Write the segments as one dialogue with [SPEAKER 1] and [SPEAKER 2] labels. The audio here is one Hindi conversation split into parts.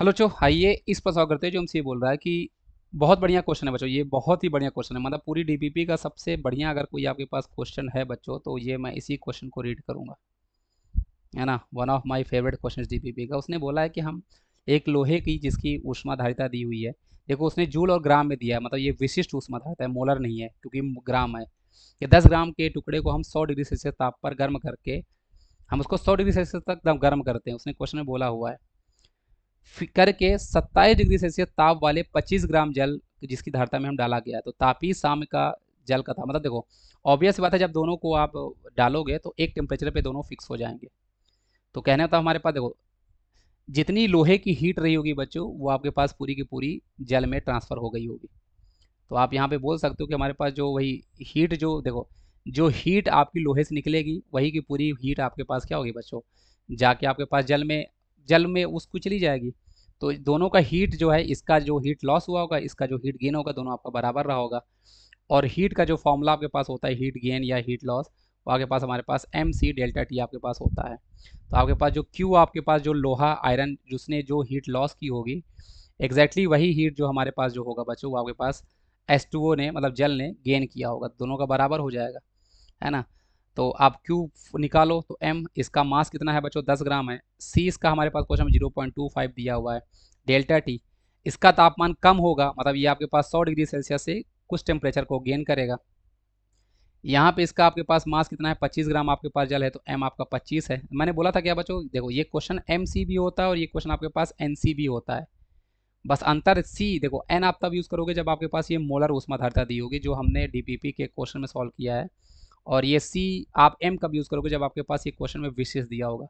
[SPEAKER 1] हेलो चो आइए इस पर सॉल्व करते हैं जो हमसे ये बोल रहा है कि बहुत बढ़िया क्वेश्चन है बच्चों ये बहुत ही बढ़िया क्वेश्चन है मतलब पूरी डीपीपी का सबसे बढ़िया अगर कोई आपके पास क्वेश्चन है बच्चों तो ये मैं इसी क्वेश्चन को रीड करूँगा है ना one of my favourite question D का उसने बोला है कि हम एक लोहे की जिसकी उष्माधारिता दी हुई है देखो उसने जूल और ग्राम में दिया है मतलब ये विशिष्ट उष्माधारिता है मोलर नहीं है क्योंकि ग्राम है ये दस ग्राम के टुकड़े को हम सौ डिग्री सेल्सियस ताप पर गर्म करके हम उसको सौ डिग्री सेल्सियस तक गर्म करते हैं उसने क्वेश्चन में बोला हुआ है करके 27 डिग्री सेल्सियस ताप वाले 25 ग्राम जल जिसकी धारता में हम डाला गया तो तापी साम का जल का था मतलब देखो ऑब्वियस बात है जब दोनों को आप डालोगे तो एक टेम्परेचर पे दोनों फिक्स हो जाएंगे तो कहना का हमारे पास देखो जितनी लोहे की हीट रही होगी बच्चों वो आपके पास पूरी की पूरी जल में ट्रांसफ़र हो गई होगी तो आप यहाँ पे बोल सकते हो कि हमारे पास जो वही हीट जो देखो जो हीट आपकी लोहे से निकलेगी वही की पूरी हीट आपके पास क्या होगी बच्चों जाके आपके पास जल में जल में उस कुचली जाएगी तो दोनों का हीट जो है इसका जो हीट लॉस हुआ होगा इसका जो हीट गेन होगा दोनों आपका बराबर रहा होगा और हीट का जो फॉर्मूला आपके पास होता है हीट गेन या हीट लॉस वो आपके पास हमारे पास एम सी डेल्टा टी आपके पास होता है तो आपके पास जो क्यू आपके पास जो लोहा आयरन जिसने जो हीट लॉस की होगी एग्जैक्टली exactly वही हीट जो हमारे पास जो होगा बच्चों वो आपके पास एस टू ओ ने मतलब जल ने गेन किया होगा दोनों का बराबर हो जाएगा है ना तो आप क्यू निकालो तो एम इसका मास कितना है बच्चों दस ग्राम है सी इसका हमारे पास क्वेश्चन में जीरो पॉइंट टू फाइव दिया हुआ है डेल्टा टी इसका तापमान कम होगा मतलब ये आपके पास सौ डिग्री सेल्सियस से कुछ टेम्परेचर को गेन करेगा यहाँ पे इसका आपके पास मास कितना है 25 ग्राम आपके पास जल है तो एम आपका 25 है मैंने बोला था क्या बच्चों देखो ये क्वेश्चन एम सी भी होता है और ये क्वेश्चन आपके पास एन सी भी होता है बस अंतर सी देखो एन आप तब यूज़ करोगे जब आपके पास ये मोलर धरता दी होगी जो हमने डी पी पी के क्वेश्चन में सॉल्व किया है और ये सी आप एम कब यूज़ करोगे जब आपके पास ये क्वेश्चन में विशेष दिया होगा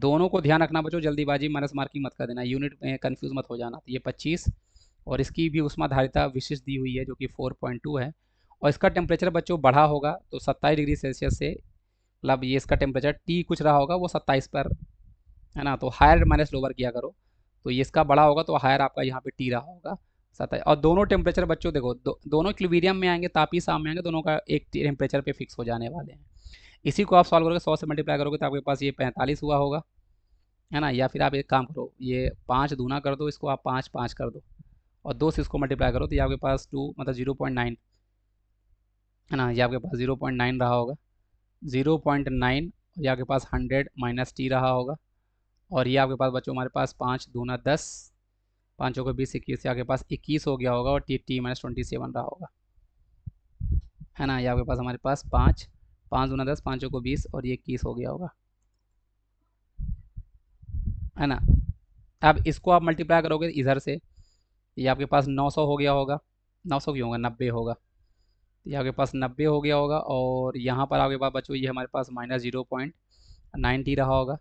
[SPEAKER 1] दोनों को ध्यान रखना बच्चों जल्दीबाजी माइनस मार्किंग मत कर देना यूनिट में कन्फ्यूज मत हो जाना तो ये पच्चीस और इसकी भी उष्मा धारिता विशेष दी हुई है जो कि फोर पॉइंट टू है और इसका टेम्परेचर बच्चों बढ़ा होगा तो सत्ताईस डिग्री सेल्सियस से मतलब ये इसका टेम्परेचर टी कुछ रहा होगा वो सत्ताईस पर है ना तो हायर माइनस लोअर किया करो तो ये इसका बड़ा होगा तो हायर आपका यहाँ पे टी रहा होगा सत्ताईस और दोनों टेम्परेचर बच्चों देखो दो, दोनों क्लिवीरियम में आएंगे तापी साम में आएंगे दोनों का एक टेम्परेचर पे फिक्स हो जाने वाले हैं इसी को आप सॉल्व करोगे सौ से मल्टीप्लाई करोगे तो आपके पास ये पैंतालीस हुआ होगा है ना या फिर आप एक काम करो ये पाँच दूना कर दो इसको आप पाँच पाँच कर दो और दो से इसको मल्टीप्लाई करो तो ये आपके पास टू मतलब जीरो पॉइंट नाइन है ना ये आपके पास जीरो पॉइंट नाइन रहा होगा जीरो पॉइंट नाइन ये आपके पास हंड्रेड माइनस टी रहा होगा और ये आपके पास बच्चों हमारे पास पाँच दूना दस पाँचों को बीस इक्कीस से आपके पास इक्कीस हो गया होगा और T T minus twenty seven रहा होगा है ना ये आपके पास हमारे पास पाँच पाँच गुना दस पाँचों को बीस और ये इक्कीस हो गया होगा है ना अब इसको आप मल्टीप्लाई करोगे इधर से ये आपके पास नौ सौ हो गया होगा नौ सौ क्यों होगा नब्बे होगा ये आपके पास नब्बे हो गया होगा और यहाँ पर आपके पास बच्चों ये हमारे पास माइनस जीरो पॉइंट नाइन्टी रहा होगा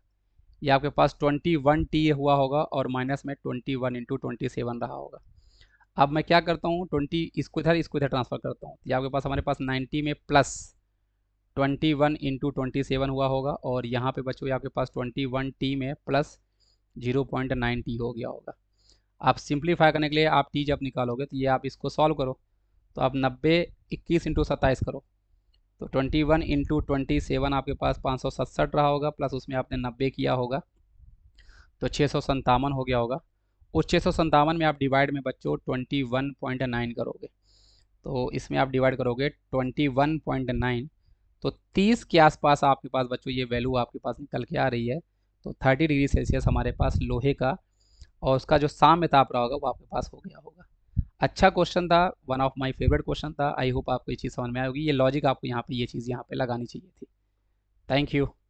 [SPEAKER 1] ये आपके पास 21 टी हुआ होगा और माइनस में 21 वन इंटू ट्वेंटी रहा होगा अब मैं क्या करता हूँ 20 इसको इधर इसको इधर ट्रांसफ़र करता हूँ ये आपके पास हमारे पास 90 में प्लस 21 वन इंटू ट्वेंटी हुआ होगा और यहाँ पे बच्चों आपके पास 21 टी में प्लस नाइन टी हो गया होगा आप सिंप्लीफाई करने के लिए आप टी जब निकालोगे तो ये आप इसको सॉल्व करो तो आप नब्बे इक्कीस इंटू सत्ताईस करो तो 21 वन इंटू ट्वेंटी सेवन आपके पास पाँच सौ रहा होगा प्लस उसमें आपने नब्बे किया होगा तो छः सौ हो गया होगा उस छः सौ में आप डिवाइड में बच्चों ट्वेंटी वन पॉइंट नाइन करोगे तो इसमें आप डिवाइड करोगे ट्वेंटी वन पॉइंट नाइन तो तीस के आसपास आपके पास बच्चों ये वैल्यू आपके पास निकल के आ रही है तो थर्टी डिग्री सेल्सियस हमारे पास लोहे का और उसका जो साम्य ताप रहा होगा वो आपके पास हो गया होगा अच्छा क्वेश्चन था one of my favourite question था आई होप आपको ये चीज़ समझ में आएगी ये लॉजिक आपको यहाँ पे ये चीज़ यहाँ पे लगानी चाहिए थी थैंक यू